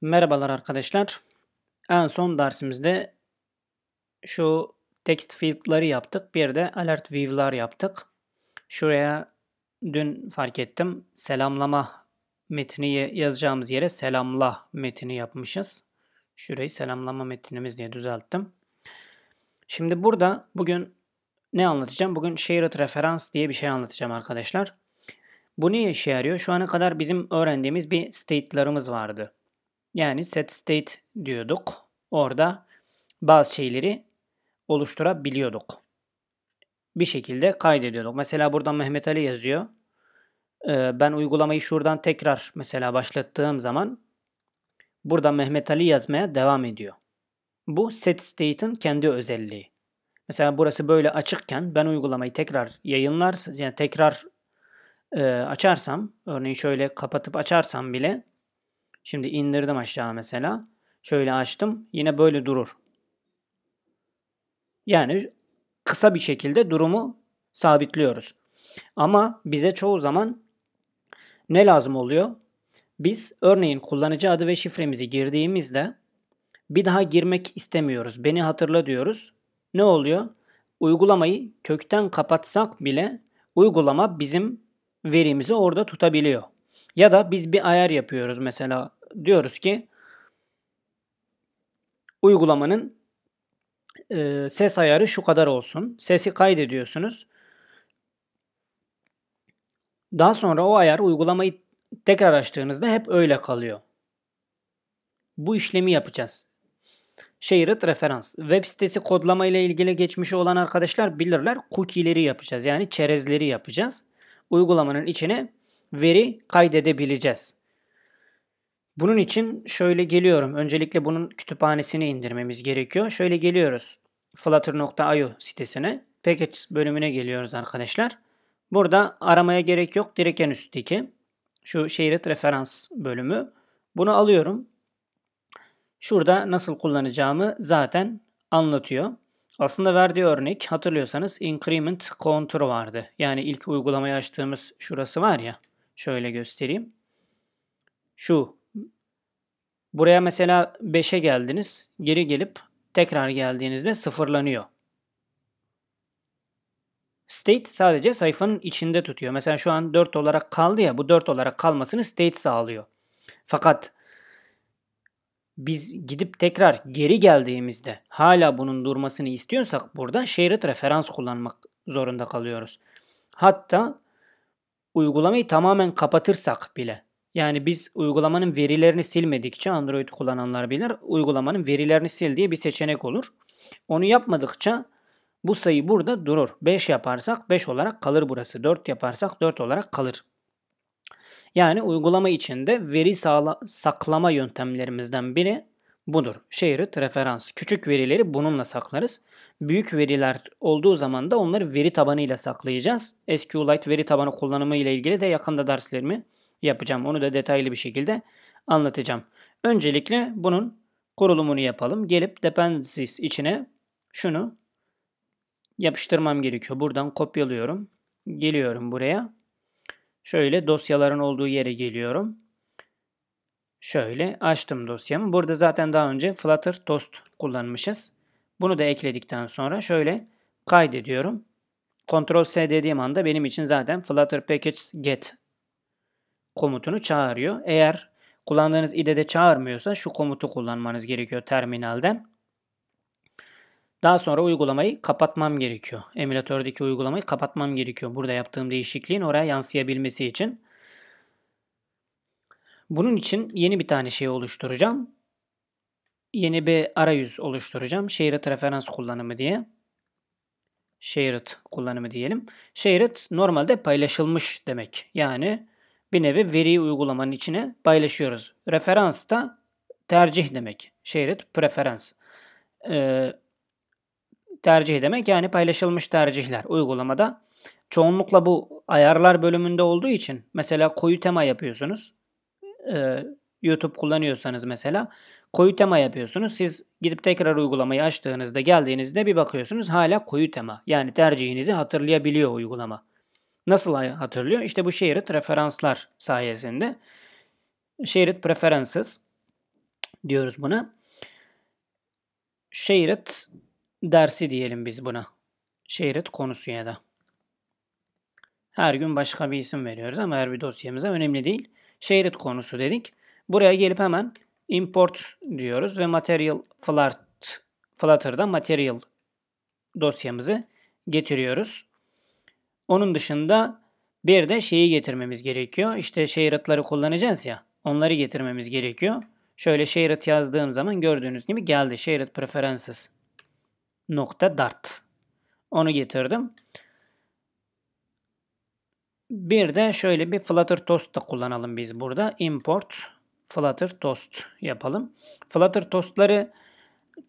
Merhabalar arkadaşlar. En son dersimizde şu text field'ları yaptık. Bir de alert view'lar yaptık. Şuraya dün fark ettim. Selamlama metni yazacağımız yere selamla metni yapmışız. Şurayı selamlama metnimiz diye düzelttim. Şimdi burada bugün ne anlatacağım? Bugün shared reference diye bir şey anlatacağım arkadaşlar. Bu ne işe yarıyor? Şu ana kadar bizim öğrendiğimiz bir state'larımız vardı yani set state diyorduk. Orada bazı şeyleri oluşturabiliyorduk. Bir şekilde kaydediyorduk. Mesela buradan Mehmet Ali yazıyor. Ee, ben uygulamayı şuradan tekrar mesela başlattığım zaman buradan Mehmet Ali yazmaya devam ediyor. Bu set state'in kendi özelliği. Mesela burası böyle açıkken ben uygulamayı tekrar yayınlar, yani tekrar e, açarsam, örneğin şöyle kapatıp açarsam bile Şimdi indirdim aşağı mesela. Şöyle açtım. Yine böyle durur. Yani kısa bir şekilde durumu sabitliyoruz. Ama bize çoğu zaman ne lazım oluyor? Biz örneğin kullanıcı adı ve şifremizi girdiğimizde bir daha girmek istemiyoruz. Beni hatırla diyoruz. Ne oluyor? Uygulamayı kökten kapatsak bile uygulama bizim verimizi orada tutabiliyor. Ya da biz bir ayar yapıyoruz mesela. Diyoruz ki uygulamanın e, ses ayarı şu kadar olsun. Sesi kaydediyorsunuz. Daha sonra o ayar uygulamayı tekrar açtığınızda hep öyle kalıyor. Bu işlemi yapacağız. Shared referans. Web sitesi kodlama ile ilgili geçmişi olan arkadaşlar bilirler. Cookie'leri yapacağız. Yani çerezleri yapacağız. Uygulamanın içine veri kaydedebileceğiz. Bunun için şöyle geliyorum. Öncelikle bunun kütüphanesini indirmemiz gerekiyor. Şöyle geliyoruz. Flutter.io sitesine. Package bölümüne geliyoruz arkadaşlar. Burada aramaya gerek yok. Direkt en üstteki. Şu şerit referans bölümü. Bunu alıyorum. Şurada nasıl kullanacağımı zaten anlatıyor. Aslında verdiği örnek hatırlıyorsanız increment counter vardı. Yani ilk uygulamayı açtığımız şurası var ya. Şöyle göstereyim. Şu. Buraya mesela 5'e geldiniz. Geri gelip tekrar geldiğinizde sıfırlanıyor. State sadece sayfanın içinde tutuyor. Mesela şu an 4 olarak kaldı ya bu 4 olarak kalmasını state sağlıyor. Fakat biz gidip tekrar geri geldiğimizde hala bunun durmasını istiyorsak burada shared referans kullanmak zorunda kalıyoruz. Hatta uygulamayı tamamen kapatırsak bile yani biz uygulamanın verilerini silmedikçe Android kullananlar bilir uygulamanın verilerini sil diye bir seçenek olur. Onu yapmadıkça bu sayı burada durur. 5 yaparsak 5 olarak kalır burası. 4 yaparsak 4 olarak kalır. Yani uygulama içinde veri sağla- saklama yöntemlerimizden biri budur. Shared referans. Küçük verileri bununla saklarız. Büyük veriler olduğu zaman da onları veri tabanıyla saklayacağız. SQLite veri tabanı kullanımı ile ilgili de yakında derslerimi yapacağım. Onu da detaylı bir şekilde anlatacağım. Öncelikle bunun kurulumunu yapalım. Gelip dependencies içine şunu yapıştırmam gerekiyor. Buradan kopyalıyorum. Geliyorum buraya. Şöyle dosyaların olduğu yere geliyorum. Şöyle açtım dosyamı. Burada zaten daha önce Flutter Toast kullanmışız. Bunu da ekledikten sonra şöyle kaydediyorum. Ctrl S dediğim anda benim için zaten Flutter Package Get komutunu çağırıyor. Eğer kullandığınız IDE'de çağırmıyorsa şu komutu kullanmanız gerekiyor terminalden. Daha sonra uygulamayı kapatmam gerekiyor. Emülatördeki uygulamayı kapatmam gerekiyor. Burada yaptığım değişikliğin oraya yansıyabilmesi için. Bunun için yeni bir tane şey oluşturacağım. Yeni bir arayüz oluşturacağım. Shared referans kullanımı diye. Shared kullanımı diyelim. Shared normalde paylaşılmış demek. Yani bir nevi veriyi uygulamanın içine paylaşıyoruz. Referans da tercih demek. Shared preferans. Ee, tercih demek yani paylaşılmış tercihler uygulamada. Çoğunlukla bu ayarlar bölümünde olduğu için mesela koyu tema yapıyorsunuz e, YouTube kullanıyorsanız mesela koyu tema yapıyorsunuz. Siz gidip tekrar uygulamayı açtığınızda geldiğinizde bir bakıyorsunuz hala koyu tema. Yani tercihinizi hatırlayabiliyor uygulama. Nasıl hatırlıyor? İşte bu şerit referanslar sayesinde. Şerit preferences diyoruz buna. Şerit dersi diyelim biz buna. Şerit konusu ya da. Her gün başka bir isim veriyoruz ama her bir dosyamıza önemli değil şerit konusu dedik. Buraya gelip hemen import diyoruz ve material flat, flutter'dan material dosyamızı getiriyoruz. Onun dışında bir de şeyi getirmemiz gerekiyor. İşte şeritleri kullanacağız ya. Onları getirmemiz gerekiyor. Şöyle şerit yazdığım zaman gördüğünüz gibi geldi. Şerit preferences nokta dart. Onu getirdim. Bir de şöyle bir Flutter Toast da kullanalım biz burada. Import Flutter Toast yapalım. Flutter Toast'ları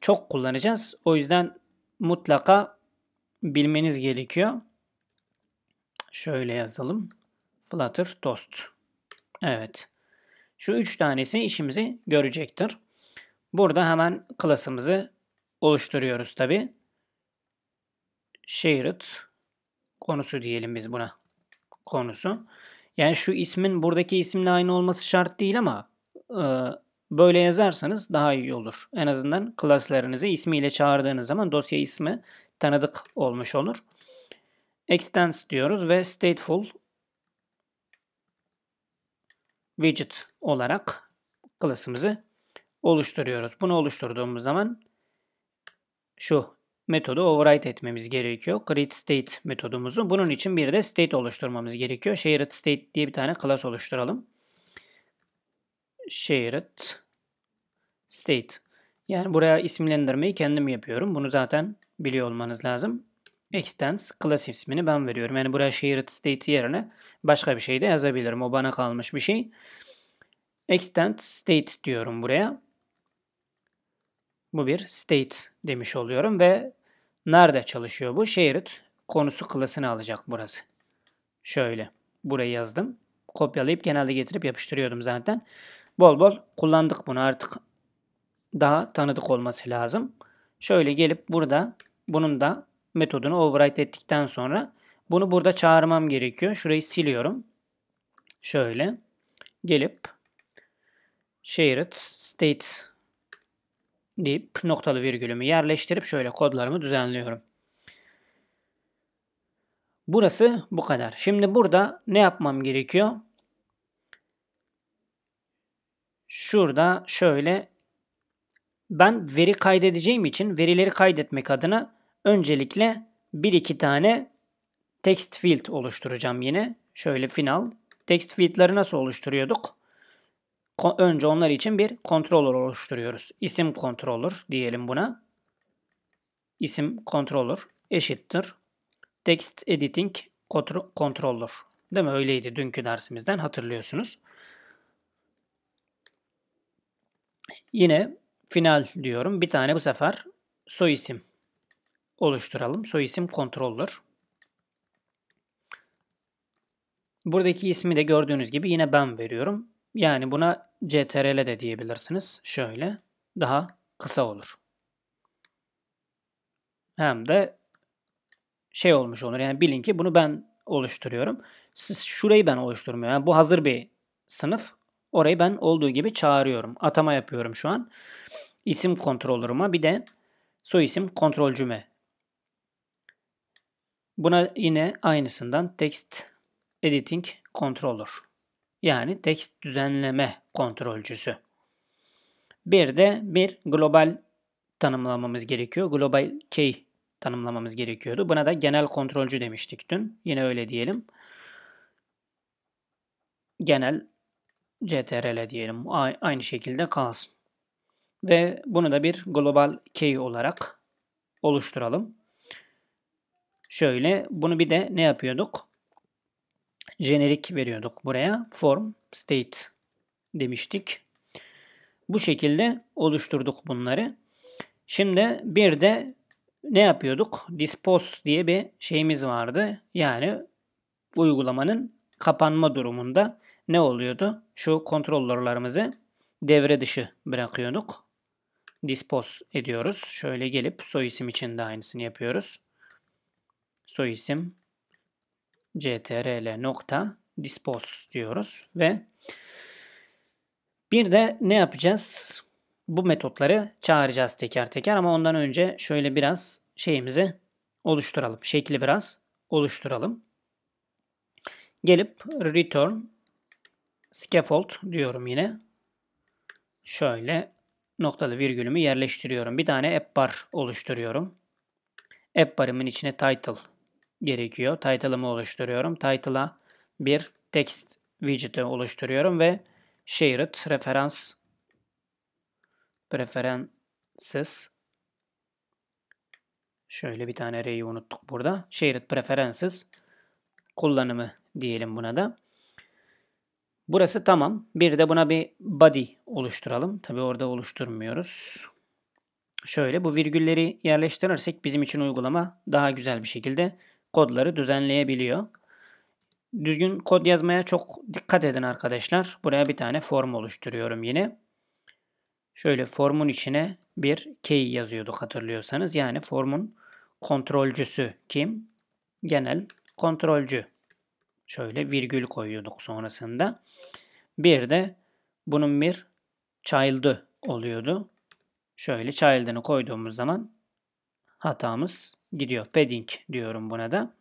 çok kullanacağız. O yüzden mutlaka bilmeniz gerekiyor. Şöyle yazalım. Flutter Toast. Evet. Şu üç tanesi işimizi görecektir. Burada hemen klasımızı oluşturuyoruz tabi. Shared konusu diyelim biz buna konusu. Yani şu ismin buradaki isimle aynı olması şart değil ama e, böyle yazarsanız daha iyi olur. En azından klaslarınızı ismiyle çağırdığınız zaman dosya ismi tanıdık olmuş olur. Extends diyoruz ve stateful widget olarak klasımızı oluşturuyoruz. Bunu oluşturduğumuz zaman şu metodu override etmemiz gerekiyor. Create state metodumuzu. Bunun için bir de state oluşturmamız gerekiyor. Shared state diye bir tane class oluşturalım. Shared state. Yani buraya isimlendirmeyi kendim yapıyorum. Bunu zaten biliyor olmanız lazım. Extends class ismini ben veriyorum. Yani buraya shared state yerine başka bir şey de yazabilirim. O bana kalmış bir şey. Extend state diyorum buraya. Bu bir state demiş oluyorum ve Nerede çalışıyor bu? Shared şey konusu klasını alacak burası. Şöyle. Burayı yazdım. Kopyalayıp genelde getirip yapıştırıyordum zaten. Bol bol kullandık bunu artık. Daha tanıdık olması lazım. Şöyle gelip burada bunun da metodunu override ettikten sonra bunu burada çağırmam gerekiyor. Şurayı siliyorum. Şöyle gelip shared şey state deyip noktalı virgülümü yerleştirip şöyle kodlarımı düzenliyorum. Burası bu kadar. Şimdi burada ne yapmam gerekiyor? Şurada şöyle ben veri kaydedeceğim için verileri kaydetmek adına öncelikle bir iki tane text field oluşturacağım yine. Şöyle final. Text field'ları nasıl oluşturuyorduk? önce onlar için bir controller oluşturuyoruz. İsim controller diyelim buna. İsim controller eşittir. Text editing controller. Değil mi? Öyleydi dünkü dersimizden hatırlıyorsunuz. Yine final diyorum. Bir tane bu sefer soy isim oluşturalım. Soy isim controller. Buradaki ismi de gördüğünüz gibi yine ben veriyorum. Yani buna CTRL de diyebilirsiniz. Şöyle daha kısa olur. Hem de şey olmuş olur. Yani bilin ki bunu ben oluşturuyorum. Siz şurayı ben oluşturmuyorum. Yani bu hazır bir sınıf. Orayı ben olduğu gibi çağırıyorum. Atama yapıyorum şu an. İsim kontrolörüme bir de soy isim kontrolcüme. Buna yine aynısından text editing controller yani tekst düzenleme kontrolcüsü. Bir de bir global tanımlamamız gerekiyor. Global key tanımlamamız gerekiyordu. Buna da genel kontrolcü demiştik dün. Yine öyle diyelim. Genel CTRL diyelim. Aynı şekilde kalsın. Ve bunu da bir global key olarak oluşturalım. Şöyle bunu bir de ne yapıyorduk? jenerik veriyorduk buraya. Form state demiştik. Bu şekilde oluşturduk bunları. Şimdi bir de ne yapıyorduk? Dispose diye bir şeyimiz vardı. Yani uygulamanın kapanma durumunda ne oluyordu? Şu kontrollerlarımızı devre dışı bırakıyorduk. Dispose ediyoruz. Şöyle gelip soy isim için de aynısını yapıyoruz. Soy isim ctrl nokta dispose diyoruz ve bir de ne yapacağız? Bu metotları çağıracağız teker teker ama ondan önce şöyle biraz şeyimizi oluşturalım. Şekli biraz oluşturalım. Gelip return scaffold diyorum yine. Şöyle noktalı virgülümü yerleştiriyorum. Bir tane app bar oluşturuyorum. App barımın içine title gerekiyor. Title'ımı oluşturuyorum. Title'a bir text widget'i oluşturuyorum ve shared referans preferences şöyle bir tane R'yi unuttuk burada. Shared preferences kullanımı diyelim buna da. Burası tamam. Bir de buna bir body oluşturalım. Tabi orada oluşturmuyoruz. Şöyle bu virgülleri yerleştirirsek bizim için uygulama daha güzel bir şekilde kodları düzenleyebiliyor. Düzgün kod yazmaya çok dikkat edin arkadaşlar. Buraya bir tane form oluşturuyorum yine. Şöyle formun içine bir key yazıyorduk hatırlıyorsanız. Yani formun kontrolcüsü kim? Genel kontrolcü. Şöyle virgül koyuyorduk sonrasında. Bir de bunun bir child'ı oluyordu. Şöyle child'ını koyduğumuz zaman hatamız gidiyor. Padding diyorum buna da.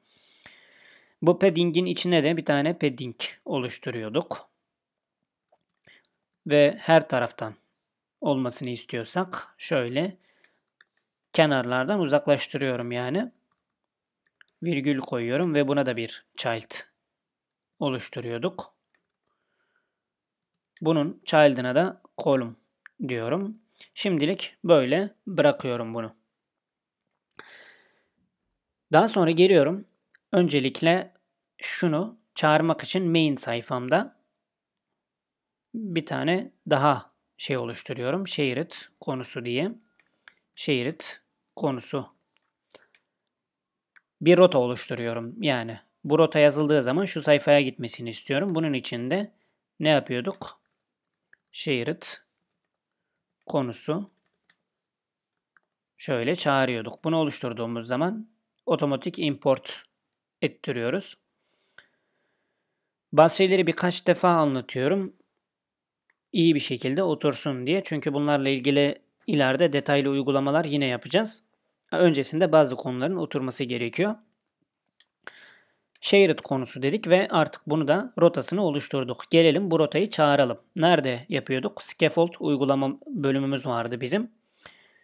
Bu padding'in içine de bir tane padding oluşturuyorduk. Ve her taraftan olmasını istiyorsak şöyle kenarlardan uzaklaştırıyorum yani. Virgül koyuyorum ve buna da bir child oluşturuyorduk. Bunun child'ına da column diyorum. Şimdilik böyle bırakıyorum bunu. Daha sonra geliyorum. Öncelikle şunu çağırmak için main sayfamda bir tane daha şey oluşturuyorum. Share konusu diye. Share konusu. Bir rota oluşturuyorum yani. Bu rota yazıldığı zaman şu sayfaya gitmesini istiyorum. Bunun için de ne yapıyorduk? Share konusu şöyle çağırıyorduk. Bunu oluşturduğumuz zaman otomatik import ettiriyoruz. Bazı şeyleri birkaç defa anlatıyorum. İyi bir şekilde otursun diye. Çünkü bunlarla ilgili ileride detaylı uygulamalar yine yapacağız. Öncesinde bazı konuların oturması gerekiyor. Shared konusu dedik ve artık bunu da rotasını oluşturduk. Gelelim bu rotayı çağıralım. Nerede yapıyorduk? Scaffold uygulama bölümümüz vardı bizim.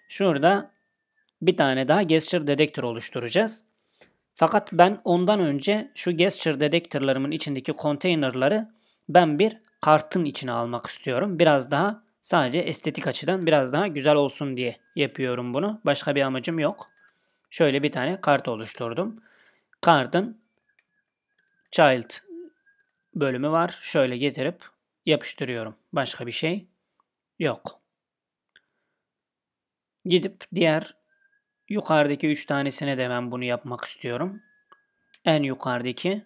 Şurada bir tane daha gesture detector oluşturacağız. Fakat ben ondan önce şu gesture detectorlarımın içindeki konteynerları ben bir kartın içine almak istiyorum. Biraz daha sadece estetik açıdan biraz daha güzel olsun diye yapıyorum bunu. Başka bir amacım yok. Şöyle bir tane kart oluşturdum. Kartın child bölümü var. Şöyle getirip yapıştırıyorum. Başka bir şey yok. Gidip diğer Yukarıdaki 3 tanesine de ben bunu yapmak istiyorum. En yukarıdaki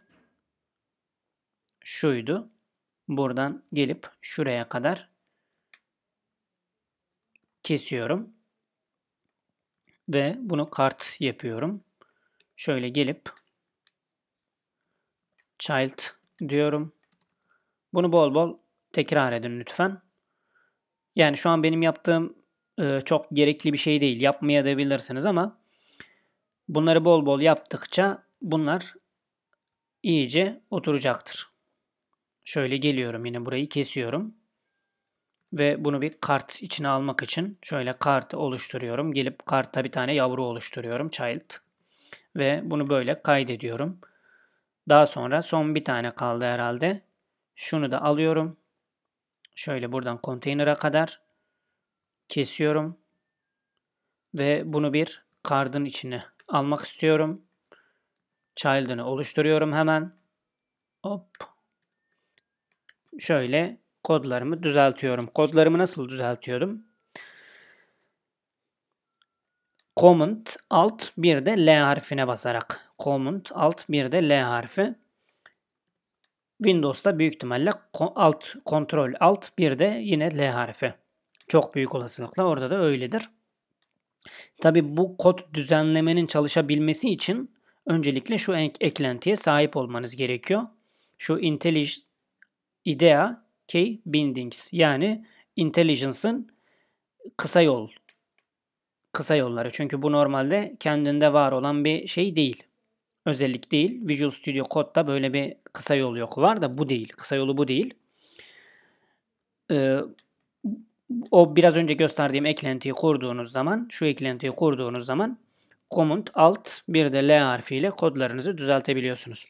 şuydu. Buradan gelip şuraya kadar kesiyorum. Ve bunu kart yapıyorum. Şöyle gelip child diyorum. Bunu bol bol tekrar edin lütfen. Yani şu an benim yaptığım ee, çok gerekli bir şey değil. Yapmaya da bilirsiniz ama bunları bol bol yaptıkça bunlar iyice oturacaktır. Şöyle geliyorum yine burayı kesiyorum. Ve bunu bir kart içine almak için şöyle kartı oluşturuyorum. Gelip kartta bir tane yavru oluşturuyorum. Child. Ve bunu böyle kaydediyorum. Daha sonra son bir tane kaldı herhalde. Şunu da alıyorum. Şöyle buradan konteynere kadar kesiyorum ve bunu bir kardın içine almak istiyorum. Child'ını oluşturuyorum hemen. Hop. Şöyle kodlarımı düzeltiyorum. Kodlarımı nasıl düzeltiyordum? Command alt bir de L harfine basarak. Command alt bir de L harfi. Windows'ta büyük ihtimalle alt kontrol alt bir de yine L harfi. Çok büyük olasılıkla orada da öyledir. Tabi bu kod düzenlemenin çalışabilmesi için öncelikle şu eklentiye sahip olmanız gerekiyor. Şu IntelliJ IDEA Key Bindings yani intelligence'ın kısa yol kısa yolları. Çünkü bu normalde kendinde var olan bir şey değil. Özellik değil. Visual Studio Code'da böyle bir kısa yol yok. Var da bu değil. Kısa yolu bu değil. Ee, o biraz önce gösterdiğim eklentiyi kurduğunuz zaman, şu eklentiyi kurduğunuz zaman Command Alt bir de L harfiyle kodlarınızı düzeltebiliyorsunuz.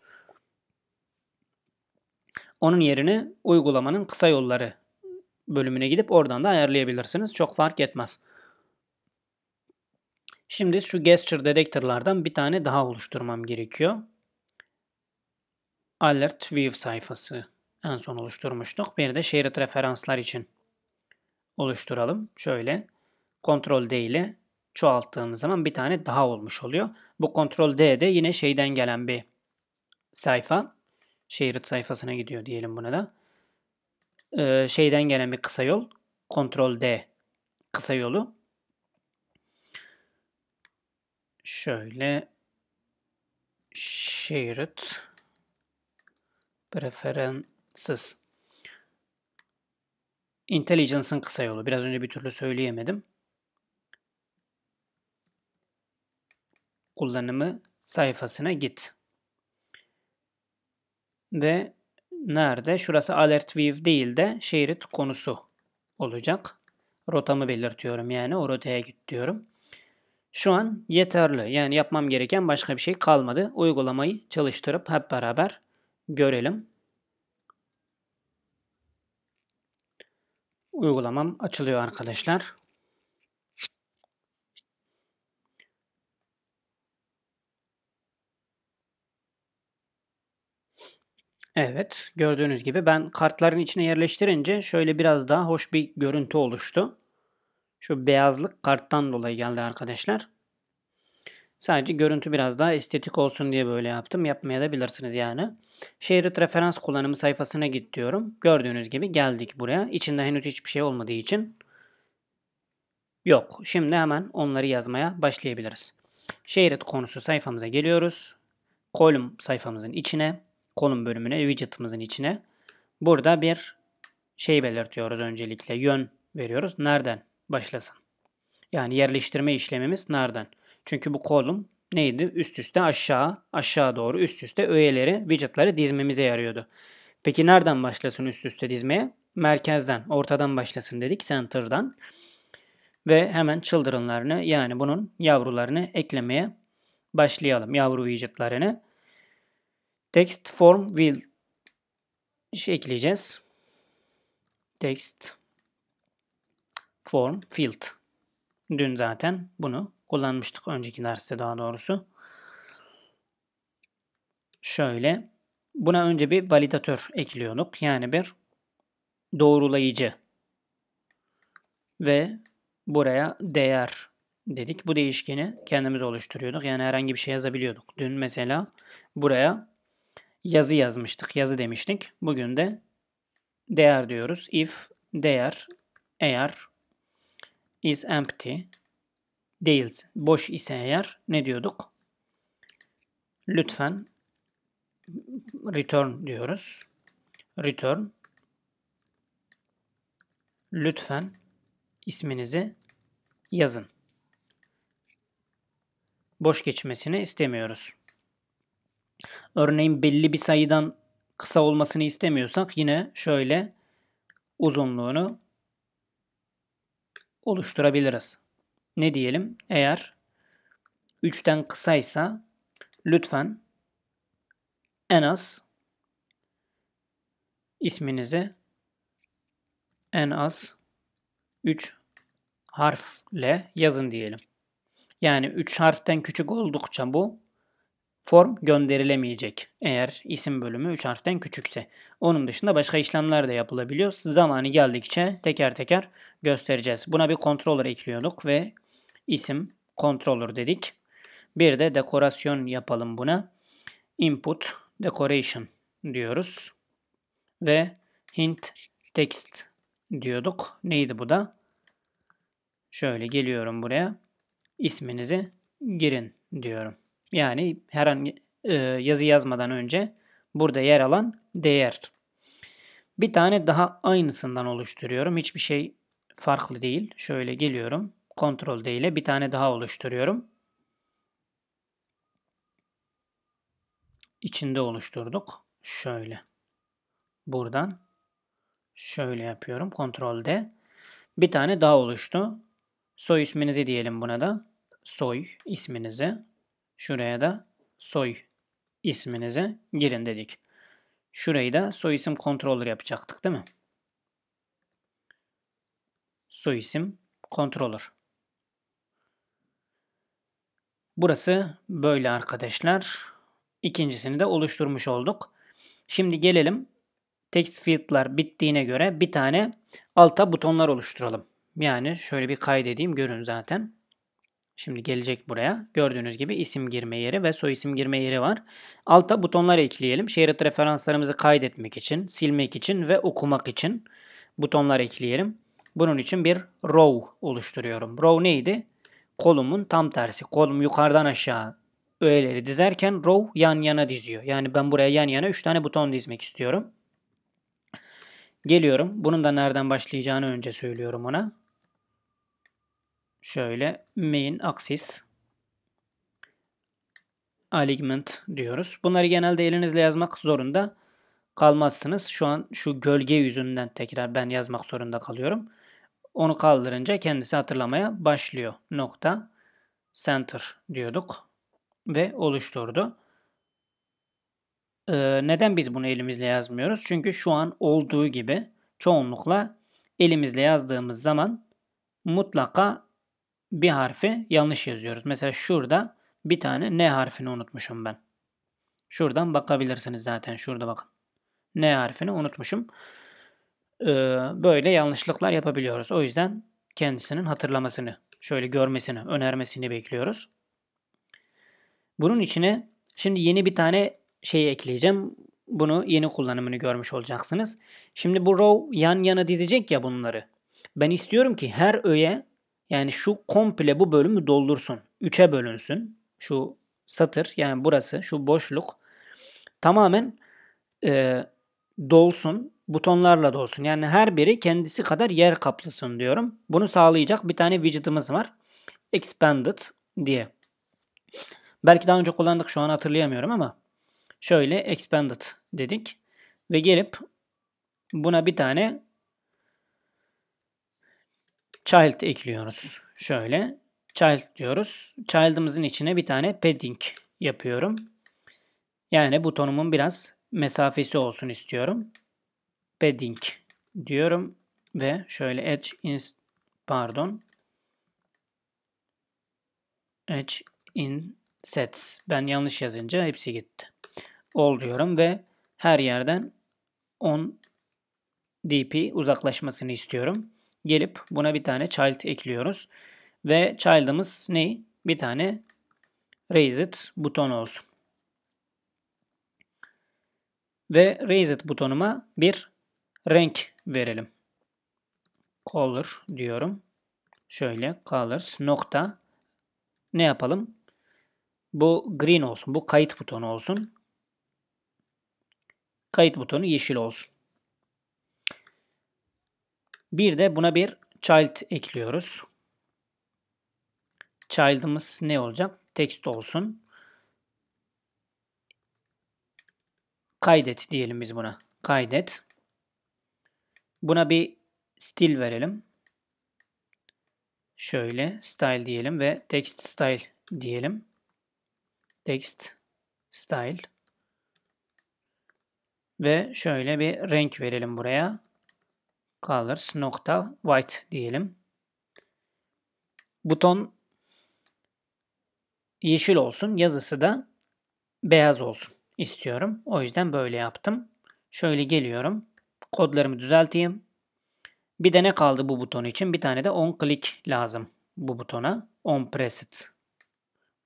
Onun yerini uygulamanın kısa yolları bölümüne gidip oradan da ayarlayabilirsiniz. Çok fark etmez. Şimdi şu gesture detector'lardan bir tane daha oluşturmam gerekiyor. Alert View sayfası en son oluşturmuştuk. Bir de shared referanslar için oluşturalım. Şöyle Ctrl D ile çoğalttığımız zaman bir tane daha olmuş oluyor. Bu Ctrl D de yine şeyden gelen bir sayfa. Shared sayfasına gidiyor diyelim buna da. Ee, şeyden gelen bir kısa yol. Ctrl D kısa yolu. Şöyle Shared Preferences Intelligence'ın kısa yolu. Biraz önce bir türlü söyleyemedim. Kullanımı sayfasına git. Ve nerede? Şurası alert view değil de şerit konusu olacak. Rotamı belirtiyorum yani o rotaya git diyorum. Şu an yeterli. Yani yapmam gereken başka bir şey kalmadı. Uygulamayı çalıştırıp hep beraber görelim. uygulamam açılıyor arkadaşlar. Evet, gördüğünüz gibi ben kartların içine yerleştirince şöyle biraz daha hoş bir görüntü oluştu. Şu beyazlık karttan dolayı geldi arkadaşlar. Sadece görüntü biraz daha estetik olsun diye böyle yaptım. Yapmaya da bilirsiniz yani. Şerit referans kullanımı sayfasına git diyorum. Gördüğünüz gibi geldik buraya. İçinde henüz hiçbir şey olmadığı için yok. Şimdi hemen onları yazmaya başlayabiliriz. Şerit konusu sayfamıza geliyoruz. Column sayfamızın içine, kolum bölümüne, widget'ımızın içine. Burada bir şey belirtiyoruz öncelikle. Yön veriyoruz. Nereden başlasın? Yani yerleştirme işlemimiz nereden? Çünkü bu kolum neydi? Üst üste aşağı, aşağı doğru üst üste öğeleri, widgetları dizmemize yarıyordu. Peki nereden başlasın üst üste dizmeye? Merkezden, ortadan başlasın dedik center'dan. Ve hemen children'larını yani bunun yavrularını eklemeye başlayalım. Yavru widget'larını. Text form will şey ekleyeceğiz. Text form field. Dün zaten bunu kullanmıştık önceki derste daha doğrusu. Şöyle buna önce bir validatör ekliyorduk. Yani bir doğrulayıcı ve buraya değer dedik. Bu değişkeni kendimiz oluşturuyorduk. Yani herhangi bir şey yazabiliyorduk. Dün mesela buraya yazı yazmıştık. Yazı demiştik. Bugün de değer diyoruz. If değer eğer is empty değilsin. Boş ise eğer ne diyorduk? Lütfen return diyoruz. Return lütfen isminizi yazın. Boş geçmesini istemiyoruz. Örneğin belli bir sayıdan kısa olmasını istemiyorsak yine şöyle uzunluğunu oluşturabiliriz ne diyelim? Eğer 3'ten kısaysa lütfen en az isminizi en az 3 harfle yazın diyelim. Yani 3 harften küçük oldukça bu form gönderilemeyecek. Eğer isim bölümü 3 harften küçükse. Onun dışında başka işlemler de yapılabiliyor. Zamanı geldikçe teker teker göstereceğiz. Buna bir kontroller ekliyorduk ve isim controller dedik. Bir de dekorasyon yapalım buna. Input decoration diyoruz. Ve hint text diyorduk. Neydi bu da? Şöyle geliyorum buraya. İsminizi girin diyorum. Yani herhangi e, yazı yazmadan önce burada yer alan değer. Bir tane daha aynısından oluşturuyorum. Hiçbir şey farklı değil. Şöyle geliyorum. Ctrl D ile bir tane daha oluşturuyorum. İçinde oluşturduk. Şöyle. Buradan şöyle yapıyorum. Ctrl D. Bir tane daha oluştu. Soy isminizi diyelim buna da. Soy isminizi. Şuraya da soy isminize girin dedik. Şurayı da soy isim kontrolü yapacaktık değil mi? Soy isim kontrolü. Burası böyle arkadaşlar. İkincisini de oluşturmuş olduk. Şimdi gelelim. Text field'lar bittiğine göre bir tane alta butonlar oluşturalım. Yani şöyle bir kaydedeyim görün zaten. Şimdi gelecek buraya. Gördüğünüz gibi isim girme yeri ve soy isim girme yeri var. Alta butonlar ekleyelim. Şerit referanslarımızı kaydetmek için, silmek için ve okumak için butonlar ekleyelim. Bunun için bir row oluşturuyorum. Row neydi? kolumun tam tersi. Kolum yukarıdan aşağı öğeleri dizerken row yan yana diziyor. Yani ben buraya yan yana 3 tane buton dizmek istiyorum. Geliyorum. Bunun da nereden başlayacağını önce söylüyorum ona. Şöyle main axis alignment diyoruz. Bunları genelde elinizle yazmak zorunda kalmazsınız. Şu an şu gölge yüzünden tekrar ben yazmak zorunda kalıyorum. Onu kaldırınca kendisi hatırlamaya başlıyor. Nokta center diyorduk ve oluşturdu. Ee, neden biz bunu elimizle yazmıyoruz? Çünkü şu an olduğu gibi çoğunlukla elimizle yazdığımız zaman mutlaka bir harfi yanlış yazıyoruz. Mesela şurada bir tane N harfini unutmuşum ben. Şuradan bakabilirsiniz zaten. Şurada bakın. N harfini unutmuşum böyle yanlışlıklar yapabiliyoruz. O yüzden kendisinin hatırlamasını, şöyle görmesini, önermesini bekliyoruz. Bunun içine şimdi yeni bir tane şey ekleyeceğim. Bunu yeni kullanımını görmüş olacaksınız. Şimdi bu row yan yana dizecek ya bunları. Ben istiyorum ki her öğe yani şu komple bu bölümü doldursun. Üçe bölünsün. Şu satır yani burası şu boşluk tamamen e, dolsun butonlarla da olsun. Yani her biri kendisi kadar yer kaplasın diyorum. Bunu sağlayacak bir tane widget'ımız var. Expanded diye. Belki daha önce kullandık şu an hatırlayamıyorum ama şöyle expanded dedik ve gelip buna bir tane child ekliyoruz. Şöyle child diyoruz. Child'ımızın içine bir tane padding yapıyorum. Yani butonumun biraz mesafesi olsun istiyorum padding diyorum ve şöyle edge ins pardon edge in sets. Ben yanlış yazınca hepsi gitti. All diyorum ve her yerden 10 dp uzaklaşmasını istiyorum. Gelip buna bir tane child ekliyoruz. Ve child'ımız ne? Bir tane raise it buton olsun. Ve raise it butonuma bir renk verelim. Color diyorum. Şöyle colors nokta ne yapalım? Bu green olsun. Bu kayıt butonu olsun. Kayıt butonu yeşil olsun. Bir de buna bir child ekliyoruz. Child'ımız ne olacak? Text olsun. Kaydet diyelim biz buna. Kaydet. Buna bir stil verelim. Şöyle style diyelim ve text style diyelim. Text style ve şöyle bir renk verelim buraya. Colors nokta white diyelim. Buton yeşil olsun. Yazısı da beyaz olsun istiyorum. O yüzden böyle yaptım. Şöyle geliyorum kodlarımı düzelteyim. Bir de ne kaldı bu buton için? Bir tane de on click lazım bu butona. On preset.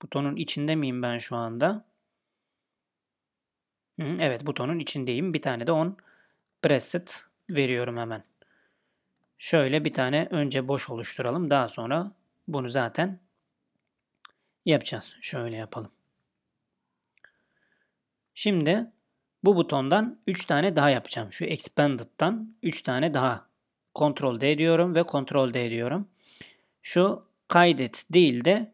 Butonun içinde miyim ben şu anda? evet butonun içindeyim. Bir tane de on preset veriyorum hemen. Şöyle bir tane önce boş oluşturalım. Daha sonra bunu zaten yapacağız. Şöyle yapalım. Şimdi bu butondan 3 tane daha yapacağım. Şu expanded'dan 3 tane daha. Ctrl D diyorum ve Ctrl D diyorum. Şu kaydet değil de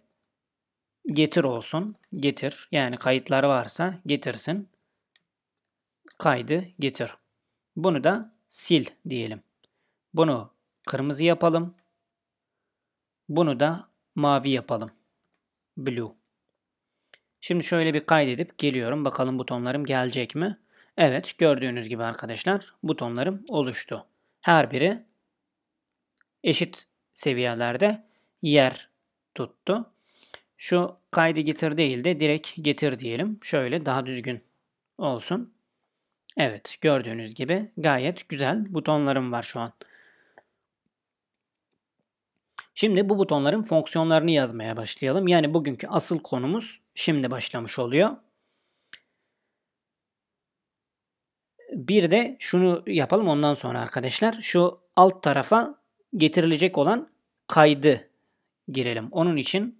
getir olsun. Getir. Yani kayıtları varsa getirsin. Kaydı getir. Bunu da sil diyelim. Bunu kırmızı yapalım. Bunu da mavi yapalım. Blue. Şimdi şöyle bir kaydedip geliyorum. Bakalım butonlarım gelecek mi? Evet gördüğünüz gibi arkadaşlar butonlarım oluştu. Her biri eşit seviyelerde yer tuttu. Şu kaydı getir değil de direkt getir diyelim. Şöyle daha düzgün olsun. Evet gördüğünüz gibi gayet güzel butonlarım var şu an. Şimdi bu butonların fonksiyonlarını yazmaya başlayalım. Yani bugünkü asıl konumuz şimdi başlamış oluyor. Bir de şunu yapalım ondan sonra arkadaşlar. Şu alt tarafa getirilecek olan kaydı girelim. Onun için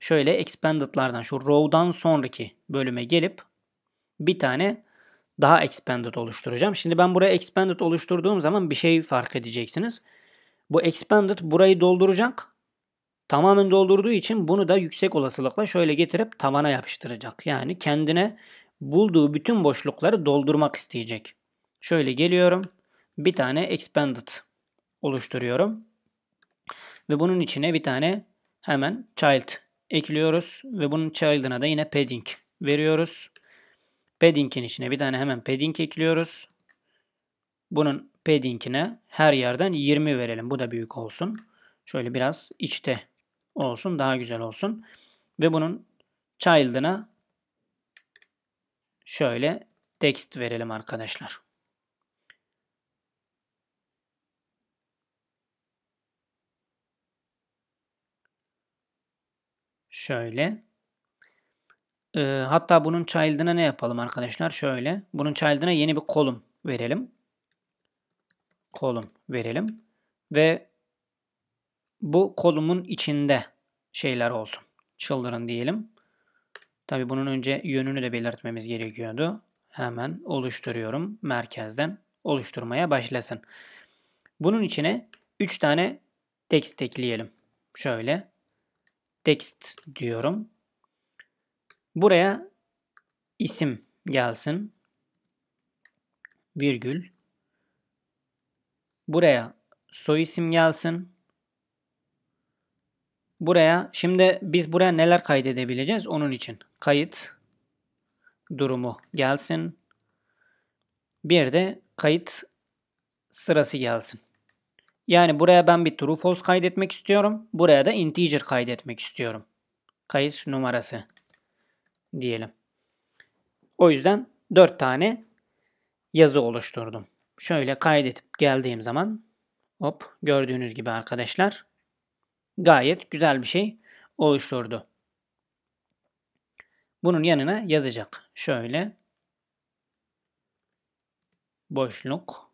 şöyle expanded'lardan şu row'dan sonraki bölüme gelip bir tane daha expanded oluşturacağım. Şimdi ben buraya expanded oluşturduğum zaman bir şey fark edeceksiniz. Bu expanded burayı dolduracak. Tamamen doldurduğu için bunu da yüksek olasılıkla şöyle getirip tavana yapıştıracak. Yani kendine bulduğu bütün boşlukları doldurmak isteyecek. Şöyle geliyorum. Bir tane expanded oluşturuyorum. Ve bunun içine bir tane hemen child ekliyoruz. Ve bunun child'ına da yine padding veriyoruz. Padding'in içine bir tane hemen padding ekliyoruz. Bunun padding'ine her yerden 20 verelim. Bu da büyük olsun. Şöyle biraz içte olsun. Daha güzel olsun. Ve bunun child'ına şöyle text verelim arkadaşlar. Şöyle. Ee, hatta bunun child'ına ne yapalım arkadaşlar? Şöyle. Bunun child'ına yeni bir kolum verelim kolum verelim ve bu kolumun içinde şeyler olsun. Children diyelim. Tabi bunun önce yönünü de belirtmemiz gerekiyordu. Hemen oluşturuyorum. Merkezden oluşturmaya başlasın. Bunun içine 3 tane text ekleyelim. Şöyle text diyorum. Buraya isim gelsin. Virgül Buraya soy isim gelsin. Buraya şimdi biz buraya neler kaydedebileceğiz onun için. Kayıt durumu gelsin. Bir de kayıt sırası gelsin. Yani buraya ben bir true false kaydetmek istiyorum. Buraya da integer kaydetmek istiyorum. Kayıt numarası diyelim. O yüzden 4 tane yazı oluşturdum şöyle kaydedip geldiğim zaman hop gördüğünüz gibi arkadaşlar gayet güzel bir şey oluşturdu. Bunun yanına yazacak. Şöyle boşluk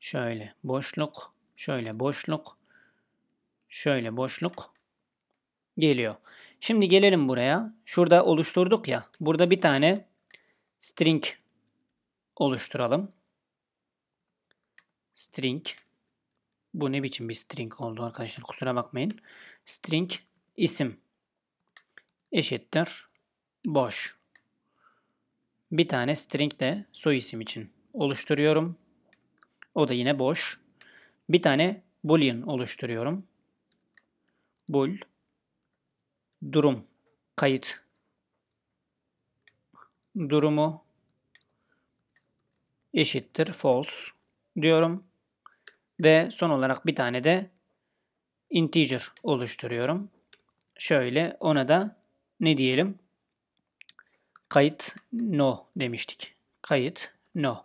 şöyle boşluk şöyle boşluk şöyle boşluk geliyor. Şimdi gelelim buraya. Şurada oluşturduk ya. Burada bir tane string oluşturalım string bu ne biçim bir string oldu arkadaşlar kusura bakmayın. String isim eşittir boş. Bir tane string de soy isim için oluşturuyorum. O da yine boş. Bir tane boolean oluşturuyorum. Bool durum kayıt durumu eşittir false diyorum. Ve son olarak bir tane de integer oluşturuyorum. Şöyle ona da ne diyelim? Kayıt no demiştik. Kayıt no.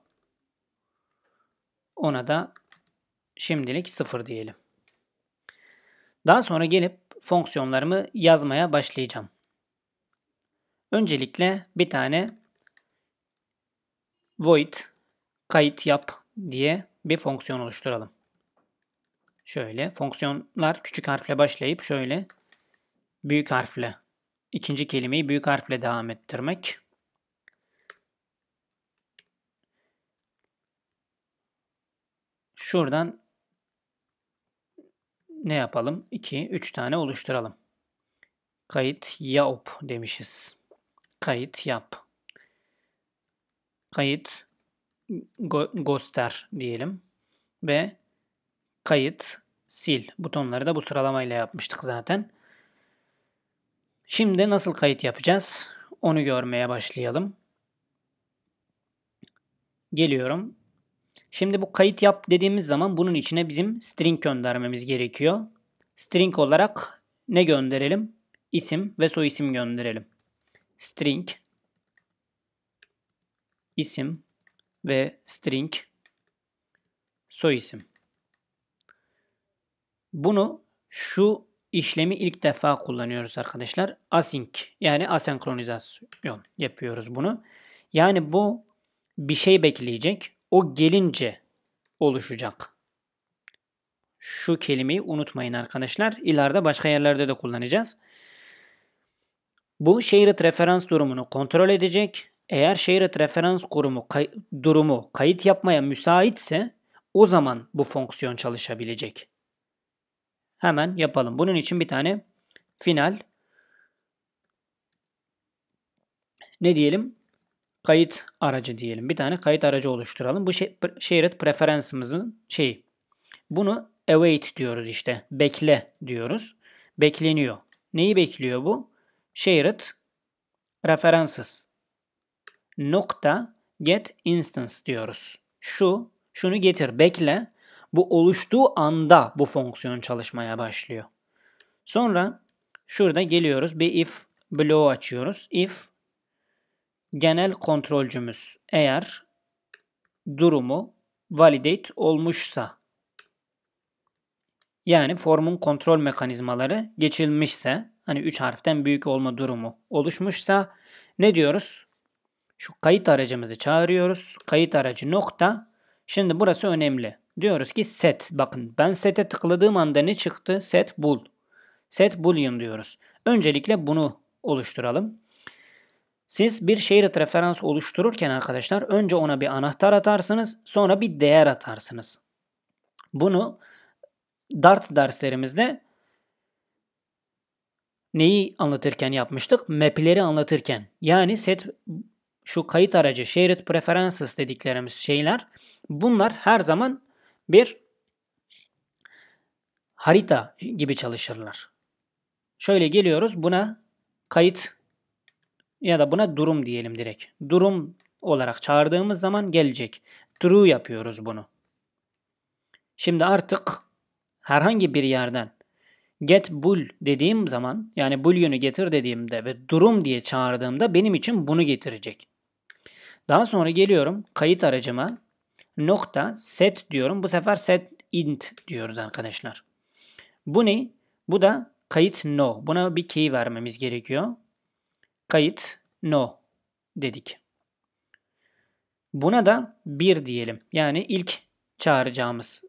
Ona da şimdilik sıfır diyelim. Daha sonra gelip fonksiyonlarımı yazmaya başlayacağım. Öncelikle bir tane void kayıt yap diye bir fonksiyon oluşturalım. Şöyle fonksiyonlar küçük harfle başlayıp şöyle büyük harfle ikinci kelimeyi büyük harfle devam ettirmek. Şuradan ne yapalım? 2 3 tane oluşturalım. Kayıt yap demişiz. Kayıt yap. Kayıt go göster diyelim ve kayıt, sil butonları da bu sıralamayla yapmıştık zaten. Şimdi nasıl kayıt yapacağız? Onu görmeye başlayalım. Geliyorum. Şimdi bu kayıt yap dediğimiz zaman bunun içine bizim string göndermemiz gerekiyor. String olarak ne gönderelim? İsim ve soy isim gönderelim. String isim ve string soy isim. Bunu şu işlemi ilk defa kullanıyoruz arkadaşlar. Async yani asenkronizasyon yapıyoruz bunu. Yani bu bir şey bekleyecek. O gelince oluşacak. Şu kelimeyi unutmayın arkadaşlar. İleride başka yerlerde de kullanacağız. Bu shared referans durumunu kontrol edecek. Eğer shared referans kurumu kay durumu kayıt yapmaya müsaitse o zaman bu fonksiyon çalışabilecek. Hemen yapalım. Bunun için bir tane final ne diyelim? Kayıt aracı diyelim. Bir tane kayıt aracı oluşturalım. Bu şey, shared şey preferansımızın şeyi. Bunu await diyoruz işte. Bekle diyoruz. Bekleniyor. Neyi bekliyor bu? Shared şey references nokta get instance diyoruz. Şu şunu getir bekle bu oluştuğu anda bu fonksiyon çalışmaya başlıyor. Sonra şurada geliyoruz. Bir if bloğu açıyoruz. If genel kontrolcümüz eğer durumu validate olmuşsa yani formun kontrol mekanizmaları geçilmişse hani 3 harften büyük olma durumu oluşmuşsa ne diyoruz? Şu kayıt aracımızı çağırıyoruz. Kayıt aracı nokta. Şimdi burası önemli. Diyoruz ki set. Bakın ben sete tıkladığım anda ne çıktı? Set bul. Set boolean diyoruz. Öncelikle bunu oluşturalım. Siz bir shared referans oluştururken arkadaşlar önce ona bir anahtar atarsınız sonra bir değer atarsınız. Bunu Dart derslerimizde neyi anlatırken yapmıştık? Map'leri anlatırken. Yani set şu kayıt aracı, shared preferences dediklerimiz şeyler bunlar her zaman bir, harita gibi çalışırlar. Şöyle geliyoruz buna kayıt ya da buna durum diyelim direkt. Durum olarak çağırdığımız zaman gelecek. True yapıyoruz bunu. Şimdi artık herhangi bir yerden get bool dediğim zaman yani boolean'ı getir dediğimde ve durum diye çağırdığımda benim için bunu getirecek. Daha sonra geliyorum kayıt aracıma nokta set diyorum. Bu sefer set int diyoruz arkadaşlar. Bu ne? Bu da kayıt no. Buna bir key vermemiz gerekiyor. Kayıt no dedik. Buna da 1 diyelim. Yani ilk çağıracağımız,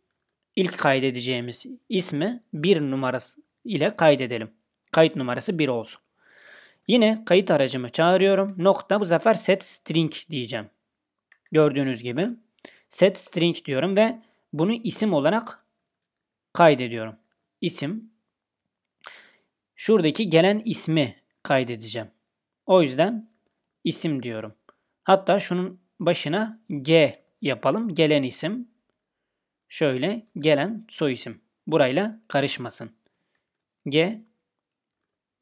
ilk kaydedeceğimiz ismi 1 numarası ile kaydedelim. Kayıt numarası 1 olsun. Yine kayıt aracımı çağırıyorum. Nokta bu sefer set string diyeceğim. Gördüğünüz gibi set string diyorum ve bunu isim olarak kaydediyorum. İsim. Şuradaki gelen ismi kaydedeceğim. O yüzden isim diyorum. Hatta şunun başına G yapalım. Gelen isim. Şöyle gelen soy isim. Burayla karışmasın. G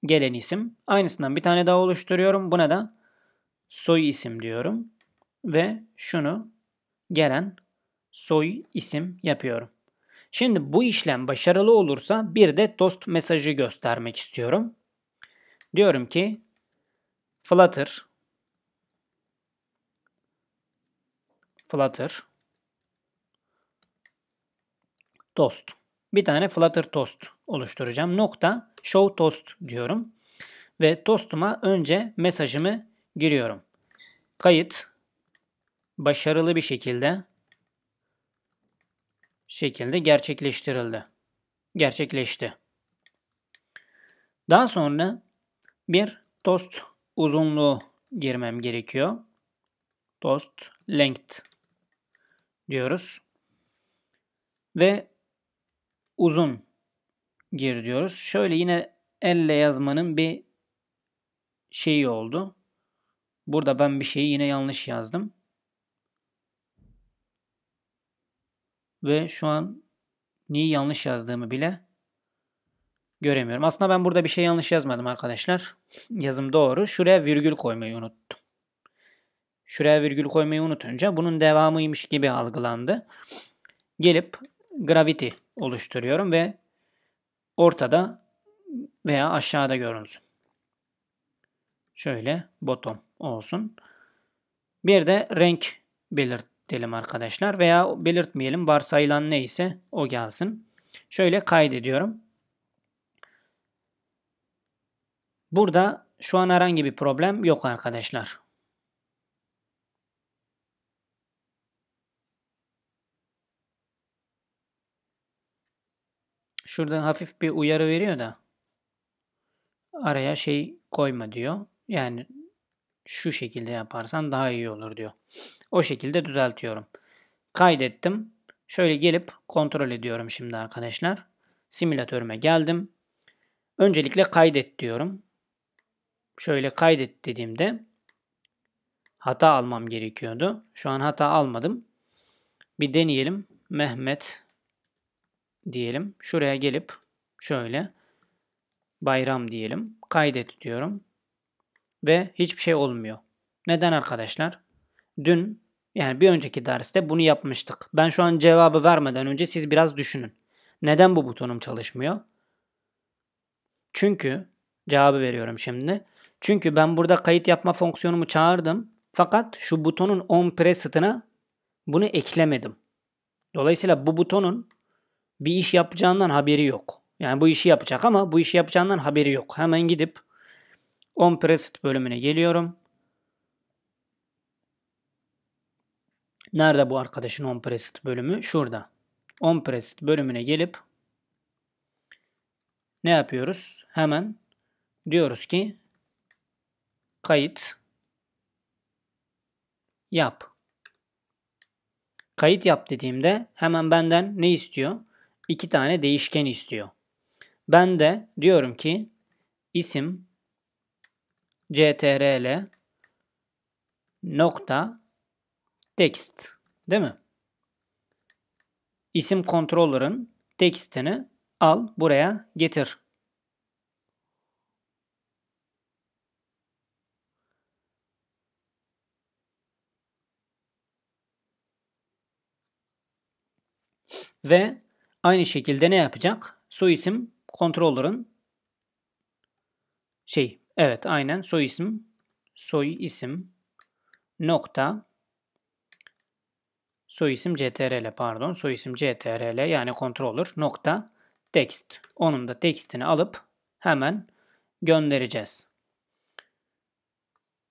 gelen isim. Aynısından bir tane daha oluşturuyorum. Buna da soy isim diyorum. Ve şunu gelen soy isim yapıyorum. Şimdi bu işlem başarılı olursa bir de toast mesajı göstermek istiyorum. Diyorum ki flutter flutter toast. Bir tane flutter toast oluşturacağım. Nokta show toast diyorum. Ve toast'uma önce mesajımı giriyorum. Kayıt başarılı bir şekilde şekilde gerçekleştirildi. Gerçekleşti. Daha sonra bir tost uzunluğu girmem gerekiyor. Tost length diyoruz. Ve uzun gir diyoruz. Şöyle yine elle yazmanın bir şeyi oldu. Burada ben bir şeyi yine yanlış yazdım. ve şu an neyi yanlış yazdığımı bile göremiyorum. Aslında ben burada bir şey yanlış yazmadım arkadaşlar. Yazım doğru. Şuraya virgül koymayı unuttum. Şuraya virgül koymayı unutunca bunun devamıymış gibi algılandı. Gelip gravity oluşturuyorum ve ortada veya aşağıda görünsün. Şöyle bottom olsun. Bir de renk belirt belirtelim arkadaşlar veya belirtmeyelim varsayılan neyse o gelsin. Şöyle kaydediyorum. Burada şu an herhangi bir problem yok arkadaşlar. Şurada hafif bir uyarı veriyor da araya şey koyma diyor. Yani şu şekilde yaparsan daha iyi olur diyor. O şekilde düzeltiyorum. Kaydettim. Şöyle gelip kontrol ediyorum şimdi arkadaşlar. Simülatörüme geldim. Öncelikle kaydet diyorum. Şöyle kaydet dediğimde hata almam gerekiyordu. Şu an hata almadım. Bir deneyelim. Mehmet diyelim. Şuraya gelip şöyle bayram diyelim. Kaydet diyorum ve hiçbir şey olmuyor. Neden arkadaşlar? Dün yani bir önceki derste bunu yapmıştık. Ben şu an cevabı vermeden önce siz biraz düşünün. Neden bu butonum çalışmıyor? Çünkü cevabı veriyorum şimdi. Çünkü ben burada kayıt yapma fonksiyonumu çağırdım. Fakat şu butonun on preset'ına bunu eklemedim. Dolayısıyla bu butonun bir iş yapacağından haberi yok. Yani bu işi yapacak ama bu işi yapacağından haberi yok. Hemen gidip On preset bölümüne geliyorum. Nerede bu arkadaşın on preset bölümü? Şurada. On preset bölümüne gelip ne yapıyoruz? Hemen diyoruz ki kayıt yap. Kayıt yap dediğimde hemen benden ne istiyor? İki tane değişken istiyor. Ben de diyorum ki isim ctrl nokta text değil mi? İsim controller'ın textini al buraya getir. Ve aynı şekilde ne yapacak? Soy isim controller'ın şey Evet aynen soy isim soy isim nokta soy isim ctrl pardon soy isim ctrl yani controller nokta text. Onun da textini alıp hemen göndereceğiz.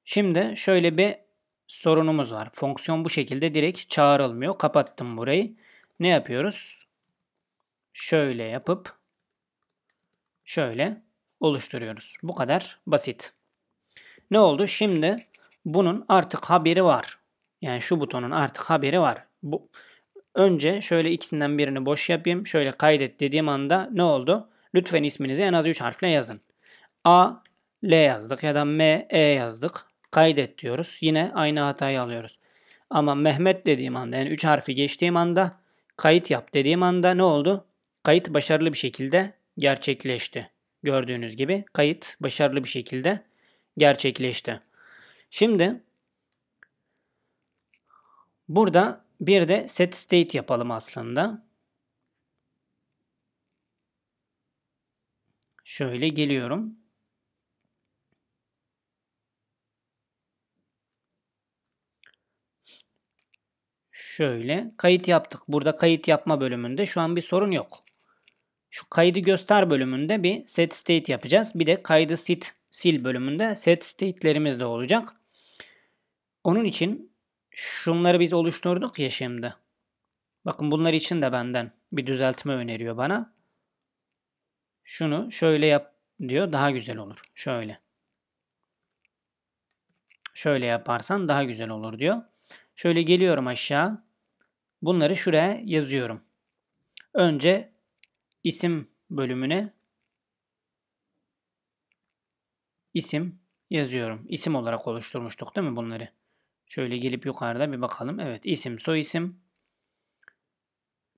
Şimdi şöyle bir sorunumuz var. Fonksiyon bu şekilde direkt çağrılmıyor. Kapattım burayı. Ne yapıyoruz? Şöyle yapıp şöyle oluşturuyoruz. Bu kadar basit. Ne oldu? Şimdi bunun artık haberi var. Yani şu butonun artık haberi var. Bu önce şöyle ikisinden birini boş yapayım. Şöyle kaydet dediğim anda ne oldu? Lütfen isminizi en az 3 harfle yazın. A, L yazdık ya da M, E yazdık. Kaydet diyoruz. Yine aynı hatayı alıyoruz. Ama Mehmet dediğim anda yani 3 harfi geçtiğim anda kayıt yap dediğim anda ne oldu? Kayıt başarılı bir şekilde gerçekleşti. Gördüğünüz gibi kayıt başarılı bir şekilde gerçekleşti. Şimdi burada bir de set state yapalım aslında. Şöyle geliyorum. Şöyle kayıt yaptık. Burada kayıt yapma bölümünde şu an bir sorun yok. Şu kaydı göster bölümünde bir set state yapacağız. Bir de kaydı sit sil bölümünde set state'lerimiz de olacak. Onun için şunları biz oluşturduk ya şimdi. Bakın bunlar için de benden bir düzeltme öneriyor bana. Şunu şöyle yap diyor daha güzel olur. Şöyle. Şöyle yaparsan daha güzel olur diyor. Şöyle geliyorum aşağı. Bunları şuraya yazıyorum. Önce isim bölümüne isim yazıyorum. İsim olarak oluşturmuştuk değil mi bunları? Şöyle gelip yukarıda bir bakalım. Evet isim, soy isim.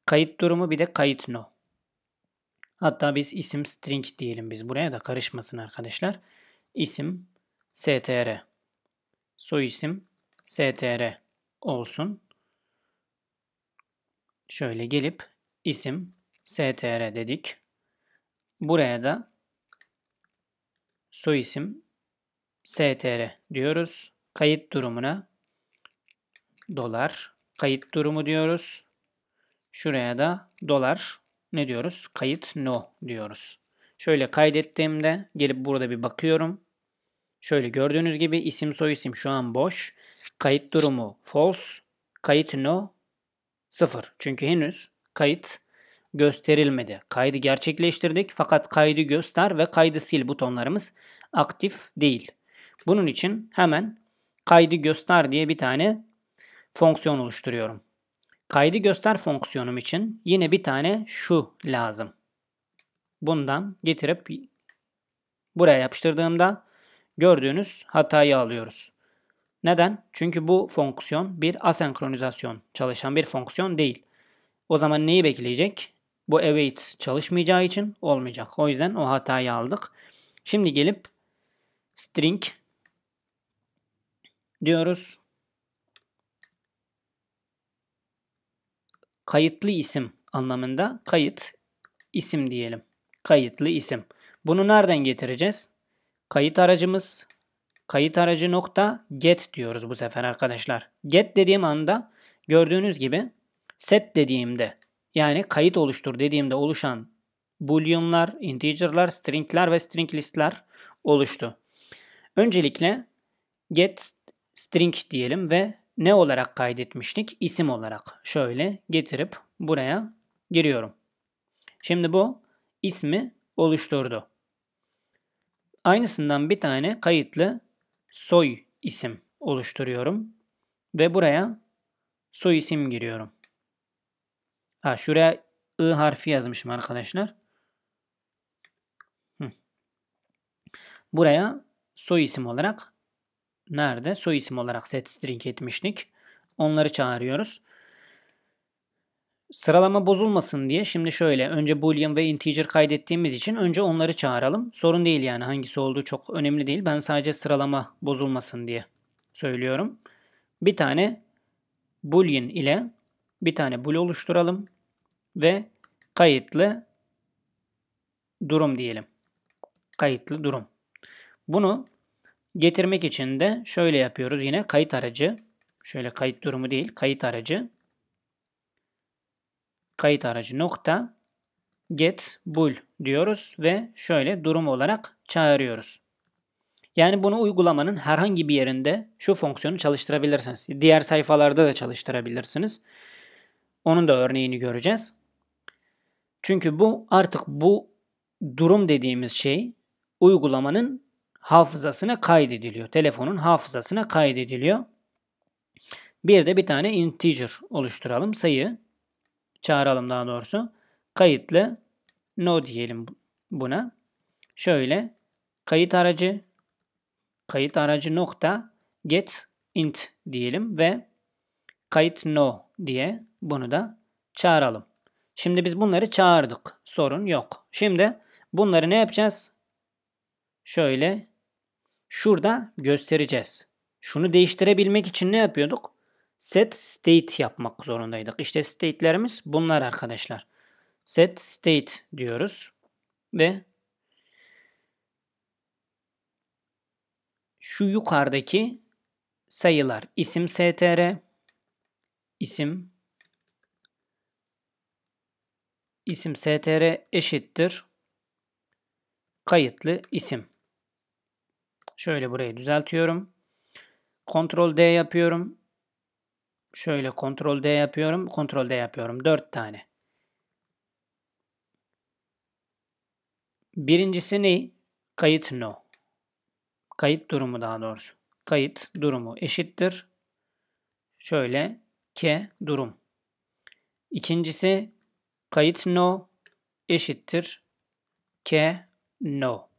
Kayıt durumu bir de kayıt no. Hatta biz isim string diyelim biz buraya da karışmasın arkadaşlar. İsim str. Soy isim str olsun. Şöyle gelip isim str dedik. Buraya da soyisim str diyoruz. Kayıt durumuna dolar kayıt durumu diyoruz. Şuraya da dolar ne diyoruz? Kayıt no diyoruz. Şöyle kaydettiğimde gelip burada bir bakıyorum. Şöyle gördüğünüz gibi isim soyisim şu an boş. Kayıt durumu false. Kayıt no sıfır. Çünkü henüz kayıt gösterilmedi. Kaydı gerçekleştirdik fakat kaydı göster ve kaydı sil butonlarımız aktif değil. Bunun için hemen kaydı göster diye bir tane fonksiyon oluşturuyorum. Kaydı göster fonksiyonum için yine bir tane şu lazım. Bundan getirip buraya yapıştırdığımda gördüğünüz hatayı alıyoruz. Neden? Çünkü bu fonksiyon bir asenkronizasyon çalışan bir fonksiyon değil. O zaman neyi bekleyecek? Bu await çalışmayacağı için olmayacak. O yüzden o hatayı aldık. Şimdi gelip string diyoruz. Kayıtlı isim anlamında kayıt isim diyelim. Kayıtlı isim. Bunu nereden getireceğiz? Kayıt aracımız kayıt aracı nokta get diyoruz bu sefer arkadaşlar. Get dediğim anda gördüğünüz gibi set dediğimde yani kayıt oluştur dediğimde oluşan boolean'lar, integer'lar, string'ler ve string list'ler oluştu. Öncelikle get string diyelim ve ne olarak kaydetmiştik? İsim olarak. Şöyle getirip buraya giriyorum. Şimdi bu ismi oluşturdu. Aynısından bir tane kayıtlı soy isim oluşturuyorum ve buraya soy isim giriyorum. Ha şuraya I harfi yazmışım arkadaşlar. Buraya soy isim olarak nerede? Soy isim olarak set string etmiştik. Onları çağırıyoruz. Sıralama bozulmasın diye şimdi şöyle önce boolean ve integer kaydettiğimiz için önce onları çağıralım. Sorun değil yani hangisi olduğu çok önemli değil. Ben sadece sıralama bozulmasın diye söylüyorum. Bir tane boolean ile bir tane bool oluşturalım ve kayıtlı durum diyelim. Kayıtlı durum. Bunu getirmek için de şöyle yapıyoruz yine kayıt aracı. Şöyle kayıt durumu değil kayıt aracı. Kayıt aracı nokta get bul diyoruz ve şöyle durum olarak çağırıyoruz. Yani bunu uygulamanın herhangi bir yerinde şu fonksiyonu çalıştırabilirsiniz. Diğer sayfalarda da çalıştırabilirsiniz. Onun da örneğini göreceğiz. Çünkü bu artık bu durum dediğimiz şey uygulamanın hafızasına kaydediliyor. Telefonun hafızasına kaydediliyor. Bir de bir tane integer oluşturalım. Sayı çağıralım daha doğrusu. Kayıtlı no diyelim buna. Şöyle kayıt aracı kayıt aracı nokta get int diyelim ve kayıt no diye bunu da çağıralım. Şimdi biz bunları çağırdık. Sorun yok. Şimdi bunları ne yapacağız? Şöyle şurada göstereceğiz. Şunu değiştirebilmek için ne yapıyorduk? Set state yapmak zorundaydık. İşte state'lerimiz bunlar arkadaşlar. Set state diyoruz ve şu yukarıdaki sayılar isim str isim isim str eşittir kayıtlı isim. Şöyle burayı düzeltiyorum. Ctrl D yapıyorum. Şöyle Ctrl D yapıyorum. Ctrl D yapıyorum. 4 tane. Birincisi ne? Kayıt no. Kayıt durumu daha doğrusu. Kayıt durumu eşittir. Şöyle K durum. İkincisi Kayıt no eşittir ke no.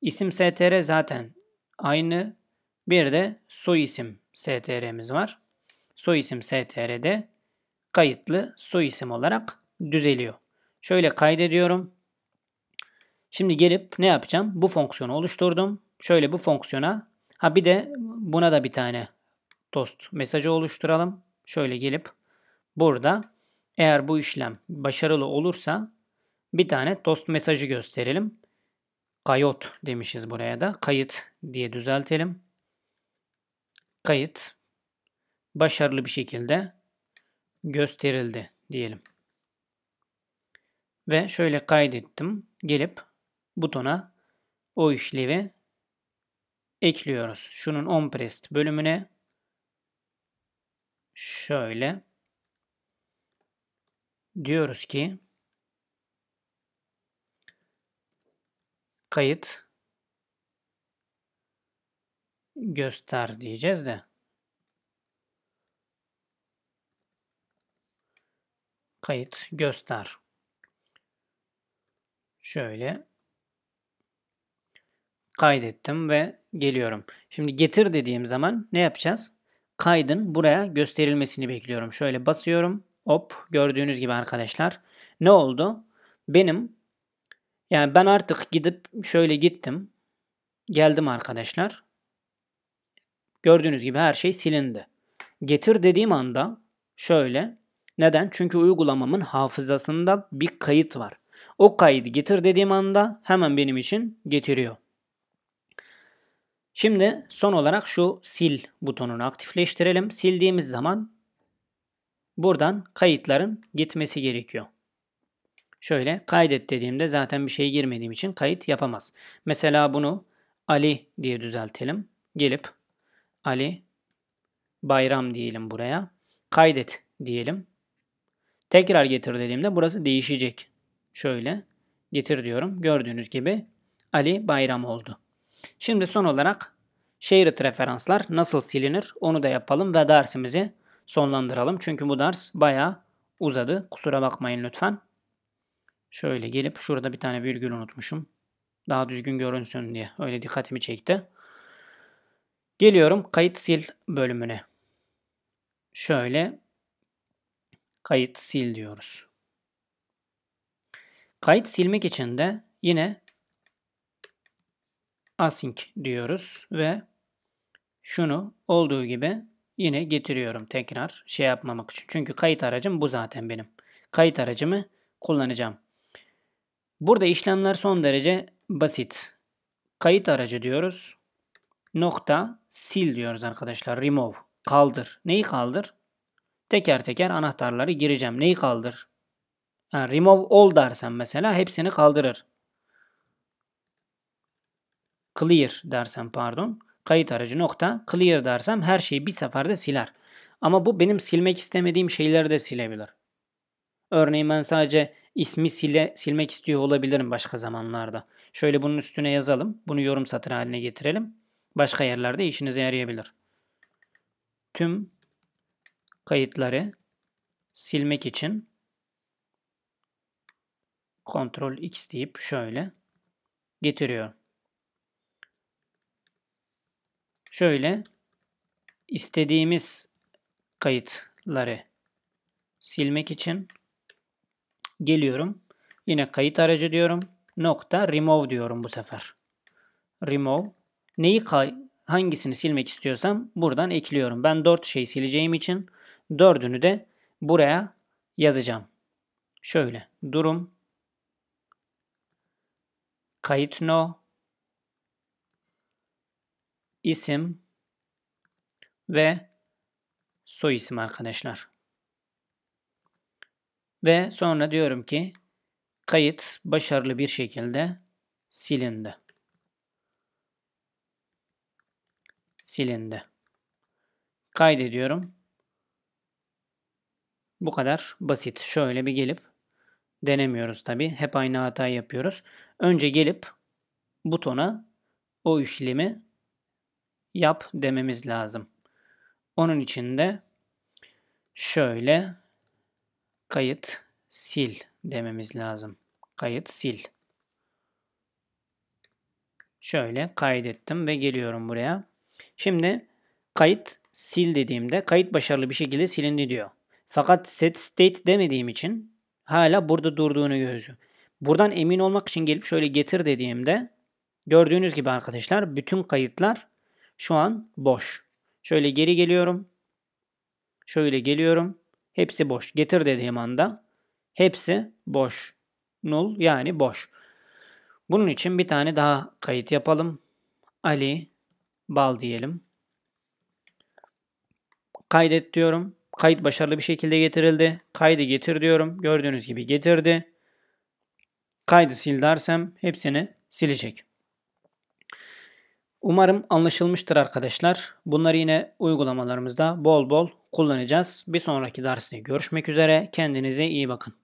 İsim str zaten aynı. Bir de soy isim str'miz var. Soy isim str'de kayıtlı soy isim olarak düzeliyor. Şöyle kaydediyorum. Şimdi gelip ne yapacağım? Bu fonksiyonu oluşturdum. Şöyle bu fonksiyona ha bir de buna da bir tane dost mesajı oluşturalım. Şöyle gelip burada eğer bu işlem başarılı olursa bir tane dost mesajı gösterelim. Kayot demişiz buraya da. Kayıt diye düzeltelim. Kayıt başarılı bir şekilde gösterildi diyelim. Ve şöyle kaydettim. Gelip butona o işlevi ekliyoruz. Şunun on pressed bölümüne şöyle diyoruz ki kayıt göster diyeceğiz de kayıt göster şöyle kaydettim ve geliyorum. Şimdi getir dediğim zaman ne yapacağız? Kaydın buraya gösterilmesini bekliyorum. Şöyle basıyorum. Hop gördüğünüz gibi arkadaşlar ne oldu? Benim yani ben artık gidip şöyle gittim. Geldim arkadaşlar. Gördüğünüz gibi her şey silindi. Getir dediğim anda şöyle. Neden? Çünkü uygulamamın hafızasında bir kayıt var. O kaydı getir dediğim anda hemen benim için getiriyor. Şimdi son olarak şu sil butonunu aktifleştirelim. Sildiğimiz zaman Buradan kayıtların gitmesi gerekiyor. Şöyle kaydet dediğimde zaten bir şey girmediğim için kayıt yapamaz. Mesela bunu Ali diye düzeltelim. Gelip Ali Bayram diyelim buraya. Kaydet diyelim. Tekrar getir dediğimde burası değişecek. Şöyle getir diyorum. Gördüğünüz gibi Ali Bayram oldu. Şimdi son olarak Shared referanslar nasıl silinir onu da yapalım ve dersimizi sonlandıralım. Çünkü bu ders bayağı uzadı. Kusura bakmayın lütfen. Şöyle gelip şurada bir tane virgül unutmuşum. Daha düzgün görünsün diye. Öyle dikkatimi çekti. Geliyorum kayıt sil bölümüne. Şöyle kayıt sil diyoruz. Kayıt silmek için de yine async diyoruz ve şunu olduğu gibi Yine getiriyorum tekrar şey yapmamak için. Çünkü kayıt aracım bu zaten benim. Kayıt aracımı kullanacağım. Burada işlemler son derece basit. Kayıt aracı diyoruz. Nokta sil diyoruz arkadaşlar. Remove. Kaldır. Neyi kaldır? Teker teker anahtarları gireceğim. Neyi kaldır? Yani remove all dersen mesela hepsini kaldırır. Clear dersen pardon kayıt aracı nokta clear dersem her şeyi bir seferde siler. Ama bu benim silmek istemediğim şeyleri de silebilir. Örneğin ben sadece ismi sile, silmek istiyor olabilirim başka zamanlarda. Şöyle bunun üstüne yazalım. Bunu yorum satır haline getirelim. Başka yerlerde işinize yarayabilir. Tüm kayıtları silmek için Ctrl X deyip şöyle getiriyorum. şöyle istediğimiz kayıtları silmek için geliyorum. Yine kayıt aracı diyorum. Nokta remove diyorum bu sefer. Remove. Neyi kay hangisini silmek istiyorsam buradan ekliyorum. Ben 4 şey sileceğim için 4'ünü de buraya yazacağım. Şöyle durum kayıt no isim ve soy isim arkadaşlar. Ve sonra diyorum ki kayıt başarılı bir şekilde silindi. Silindi. Kaydediyorum. Bu kadar basit. Şöyle bir gelip denemiyoruz tabi. Hep aynı hata yapıyoruz. Önce gelip butona o işlemi yap dememiz lazım. Onun için de şöyle kayıt sil dememiz lazım. Kayıt sil. Şöyle kaydettim ve geliyorum buraya. Şimdi kayıt sil dediğimde kayıt başarılı bir şekilde silindi diyor. Fakat set state demediğim için hala burada durduğunu gözü. Buradan emin olmak için gelip şöyle getir dediğimde gördüğünüz gibi arkadaşlar bütün kayıtlar şu an boş. Şöyle geri geliyorum. Şöyle geliyorum. Hepsi boş. Getir dediğim anda hepsi boş. Null yani boş. Bunun için bir tane daha kayıt yapalım. Ali bal diyelim. Kaydet diyorum. Kayıt başarılı bir şekilde getirildi. Kaydı getir diyorum. Gördüğünüz gibi getirdi. Kaydı sil dersem hepsini silecek. Umarım anlaşılmıştır arkadaşlar. Bunları yine uygulamalarımızda bol bol kullanacağız. Bir sonraki derste görüşmek üzere. Kendinize iyi bakın.